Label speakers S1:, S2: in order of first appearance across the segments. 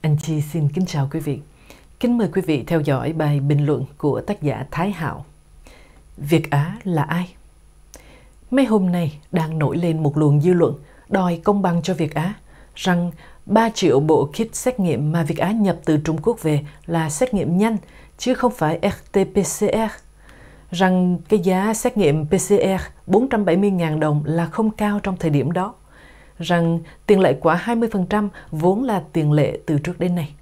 S1: Anh Chi xin kính chào quý vị. Kính mời quý vị theo dõi bài bình luận của tác giả Thái Hạo. Việt Á là ai? Mấy hôm nay đang nổi lên một luồng dư luận đòi công bằng cho Việt Á rằng 3 triệu bộ kit xét nghiệm mà Việt Á nhập từ Trung Quốc về là xét nghiệm nhanh chứ không phải RT-PCR rằng cái giá xét nghiệm PCR 470.000 đồng là không cao trong thời điểm đó, rằng tiền lệ quá 20% vốn là tiền lệ từ trước đến nay,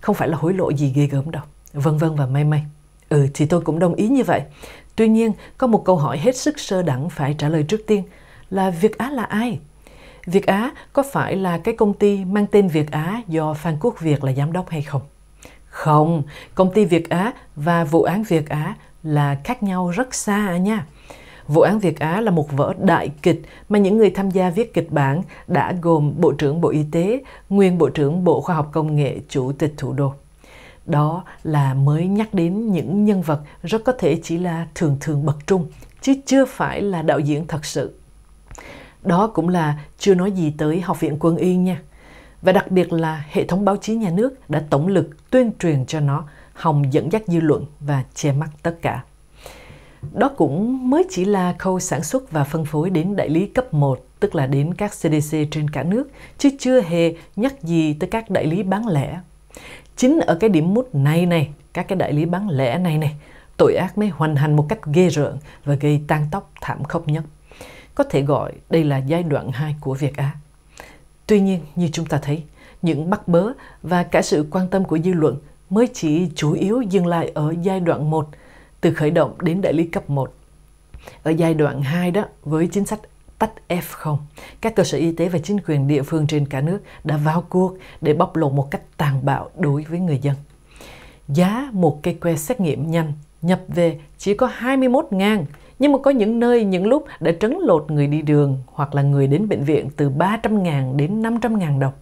S1: không phải là hối lộ gì ghê gớm đâu, vân vân và may may. Ừ thì tôi cũng đồng ý như vậy. Tuy nhiên, có một câu hỏi hết sức sơ đẳng phải trả lời trước tiên là Việt Á là ai? Việt Á có phải là cái công ty mang tên Việt Á do Phan Quốc Việt là giám đốc hay không? Không, công ty Việt Á và vụ án Việt Á là khác nhau rất xa nha. Vụ án Việt Á là một vở đại kịch mà những người tham gia viết kịch bản đã gồm Bộ trưởng Bộ Y tế, Nguyên Bộ trưởng Bộ Khoa học Công nghệ, Chủ tịch Thủ đô. Đó là mới nhắc đến những nhân vật rất có thể chỉ là thường thường bậc trung, chứ chưa phải là đạo diễn thật sự. Đó cũng là chưa nói gì tới Học viện Quân y nha. Và đặc biệt là hệ thống báo chí nhà nước đã tổng lực tuyên truyền cho nó, Hồng dẫn dắt dư luận và che mắt tất cả. Đó cũng mới chỉ là khâu sản xuất và phân phối đến đại lý cấp 1, tức là đến các CDC trên cả nước, chứ chưa hề nhắc gì tới các đại lý bán lẻ. Chính ở cái điểm mút này này, các cái đại lý bán lẻ này này, tội ác mới hoành hành một cách ghê rợn và gây tan tóc thảm khốc nhất. Có thể gọi đây là giai đoạn 2 của Việt Á. Tuy nhiên, như chúng ta thấy, những bắt bớ và cả sự quan tâm của dư luận mới chỉ chủ yếu dừng lại ở giai đoạn 1, từ khởi động đến đại lý cấp 1. Ở giai đoạn 2 đó, với chính sách tách F0, các cơ sở y tế và chính quyền địa phương trên cả nước đã vào cuộc để bóc lột một cách tàn bạo đối với người dân. Giá một cây que xét nghiệm nhanh nhập về chỉ có 21 ngàn, nhưng mà có những nơi, những lúc đã trấn lột người đi đường hoặc là người đến bệnh viện từ 300 ngàn đến 500 ngàn đồng.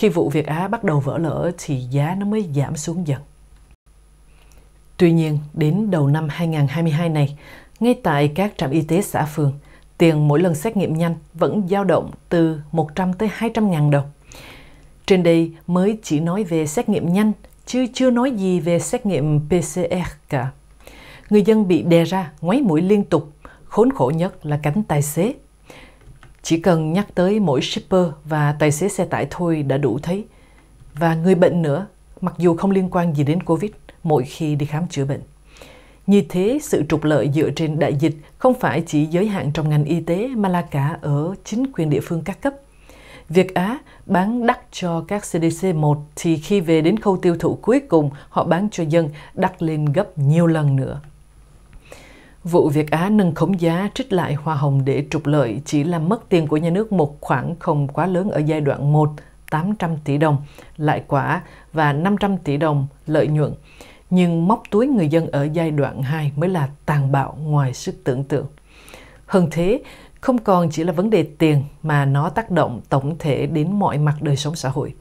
S1: Khi vụ việc Á bắt đầu vỡ lở thì giá nó mới giảm xuống dần. Tuy nhiên, đến đầu năm 2022 này, ngay tại các trạm y tế xã phường, tiền mỗi lần xét nghiệm nhanh vẫn dao động từ 100 tới 200 ngàn đồng. Trên đây mới chỉ nói về xét nghiệm nhanh, chứ chưa nói gì về xét nghiệm PCR cả. Người dân bị đè ra, ngoáy mũi liên tục, khốn khổ nhất là cánh tài xế chỉ cần nhắc tới mỗi shipper và tài xế xe tải thôi đã đủ thấy. Và người bệnh nữa, mặc dù không liên quan gì đến Covid, mỗi khi đi khám chữa bệnh. Như thế, sự trục lợi dựa trên đại dịch không phải chỉ giới hạn trong ngành y tế mà là cả ở chính quyền địa phương các cấp. Việt Á bán đắt cho các CDC1 thì khi về đến khâu tiêu thụ cuối cùng họ bán cho dân đắt lên gấp nhiều lần nữa. Vụ việc Á nâng khống giá trích lại hoa hồng để trục lợi chỉ làm mất tiền của nhà nước một khoản không quá lớn ở giai đoạn 1, 800 tỷ đồng lại quả và 500 tỷ đồng lợi nhuận. Nhưng móc túi người dân ở giai đoạn 2 mới là tàn bạo ngoài sức tưởng tượng. Hơn thế, không còn chỉ là vấn đề tiền mà nó tác động tổng thể đến mọi mặt đời sống xã hội.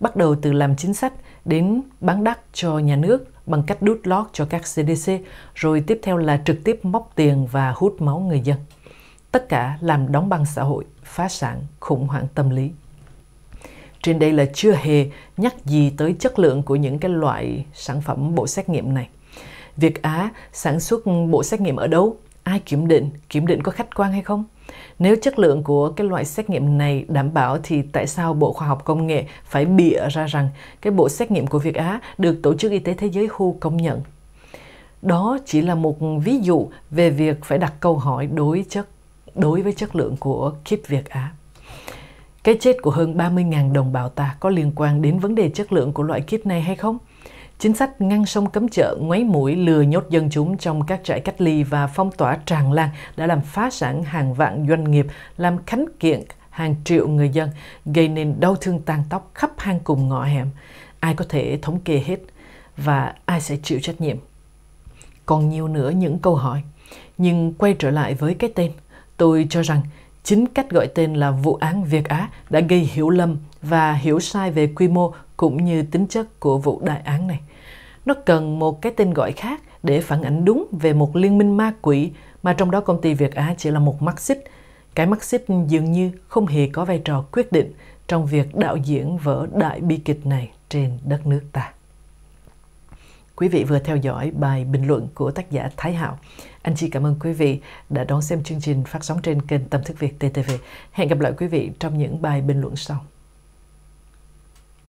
S1: Bắt đầu từ làm chính sách, đến bán đắt cho nhà nước bằng cách đút lót cho các CDC, rồi tiếp theo là trực tiếp móc tiền và hút máu người dân. Tất cả làm đóng băng xã hội, phá sản, khủng hoảng tâm lý. Trên đây là chưa hề nhắc gì tới chất lượng của những cái loại sản phẩm bộ xét nghiệm này. Việt Á sản xuất bộ xét nghiệm ở đâu? ai kiểm định, kiểm định có khách quan hay không? Nếu chất lượng của cái loại xét nghiệm này đảm bảo thì tại sao Bộ Khoa học Công nghệ phải bịa ra rằng cái bộ xét nghiệm của Việt Á được Tổ chức Y tế Thế giới WHO công nhận? Đó chỉ là một ví dụ về việc phải đặt câu hỏi đối chất đối với chất lượng của kiếp Việt Á. Cái chết của hơn 30.000 đồng bào ta có liên quan đến vấn đề chất lượng của loại kit này hay không? Chính sách ngăn sông cấm chợ ngoáy mũi lừa nhốt dân chúng trong các trại cách ly và phong tỏa tràn lan đã làm phá sản hàng vạn doanh nghiệp, làm khánh kiện hàng triệu người dân, gây nên đau thương tan tóc khắp hang cùng ngõ hẻm. Ai có thể thống kê hết và ai sẽ chịu trách nhiệm? Còn nhiều nữa những câu hỏi. Nhưng quay trở lại với cái tên, tôi cho rằng Chính cách gọi tên là vụ án Việt Á đã gây hiểu lầm và hiểu sai về quy mô cũng như tính chất của vụ đại án này. Nó cần một cái tên gọi khác để phản ảnh đúng về một liên minh ma quỷ mà trong đó công ty Việt Á chỉ là một mắt xích. Cái mắt xích dường như không hề có vai trò quyết định trong việc đạo diễn vở đại bi kịch này trên đất nước ta. Quý vị vừa theo dõi bài bình luận của tác giả Thái Hạo. Anh chị cảm ơn quý vị đã đón xem chương trình phát sóng trên kênh Tâm Thức Việt TTV. Hẹn gặp lại quý vị trong những bài bình luận sau.